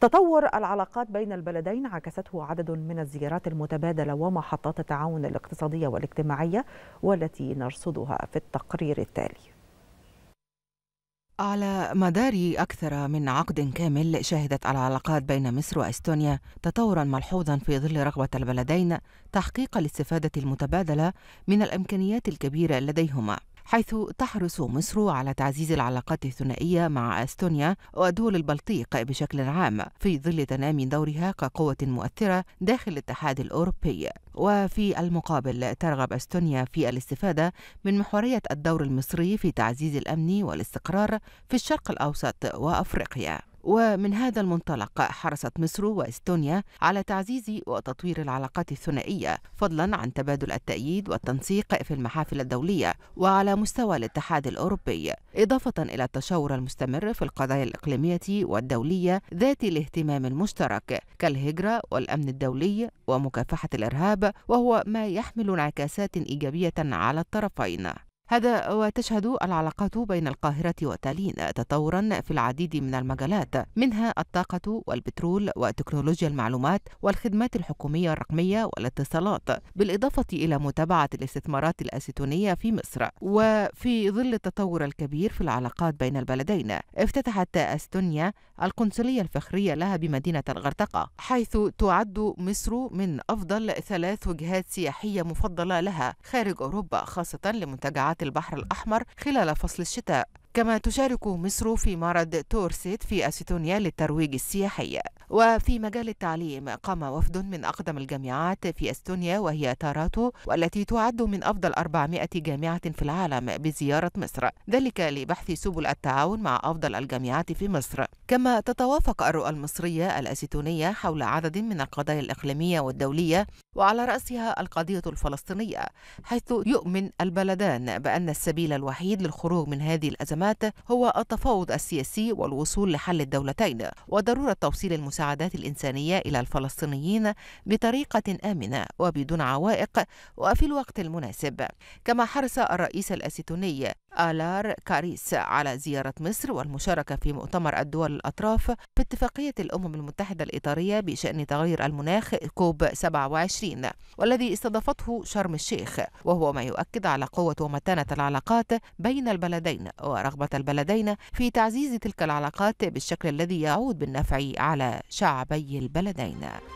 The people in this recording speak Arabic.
تطور العلاقات بين البلدين عكسته عدد من الزيارات المتبادلة ومحطات التعاون الاقتصادية والاجتماعية والتي نرصدها في التقرير التالي على مدار أكثر من عقد كامل شهدت العلاقات بين مصر وأستونيا تطورا ملحوظا في ظل رغبة البلدين تحقيق الاستفادة المتبادلة من الإمكانيات الكبيرة لديهما حيث تحرص مصر على تعزيز العلاقات الثنائية مع أستونيا ودول البلطيق بشكل عام في ظل تنامي دورها كقوة مؤثرة داخل الاتحاد الأوروبي وفي المقابل ترغب أستونيا في الاستفادة من محورية الدور المصري في تعزيز الأمن والاستقرار في الشرق الأوسط وأفريقيا ومن هذا المنطلق حرصت مصر واستونيا على تعزيز وتطوير العلاقات الثنائيه فضلا عن تبادل التأييد والتنسيق في المحافل الدوليه وعلى مستوى الاتحاد الاوروبي اضافه الى التشاور المستمر في القضايا الاقليميه والدوليه ذات الاهتمام المشترك كالهجره والامن الدولي ومكافحه الارهاب وهو ما يحمل انعكاسات ايجابيه على الطرفين هذا وتشهد العلاقات بين القاهرة وتالين تطورا في العديد من المجالات منها الطاقة والبترول وتكنولوجيا المعلومات والخدمات الحكومية الرقمية والاتصالات بالإضافة إلى متابعة الاستثمارات الأسيتونية في مصر وفي ظل التطور الكبير في العلاقات بين البلدين افتتحت أستونيا القنصلية الفخرية لها بمدينة الغرتقة حيث تعد مصر من أفضل ثلاث وجهات سياحية مفضلة لها خارج أوروبا خاصة لمنتجعات قارة البحر الأحمر خلال فصل الشتاء كما تشارك مصر في معرض تورسيت في أستونيا للترويج السياحي وفي مجال التعليم قام وفد من أقدم الجامعات في أستونيا وهي تاراتو والتي تعد من أفضل 400 جامعة في العالم بزيارة مصر ذلك لبحث سبل التعاون مع أفضل الجامعات في مصر كما تتوافق الرؤى المصرية الأستونية حول عدد من القضايا الإقليمية والدولية وعلى رأسها القضية الفلسطينية حيث يؤمن البلدان بأن السبيل الوحيد للخروج من هذه الأزمات هو التفاوض السياسي والوصول لحل الدولتين وضرورة توصيل المس المساعدات الإنسانية إلى الفلسطينيين بطريقة آمنة وبدون عوائق وفي الوقت المناسب كما حرص الرئيس الأسيتوني آلار كاريس على زيارة مصر والمشاركة في مؤتمر الدول الأطراف باتفاقية الأمم المتحدة الإطارية بشأن تغير المناخ كوب 27 والذي استضافته شرم الشيخ وهو ما يؤكد على قوة ومتانة العلاقات بين البلدين ورغبة البلدين في تعزيز تلك العلاقات بالشكل الذي يعود بالنفع على شعبي البلدين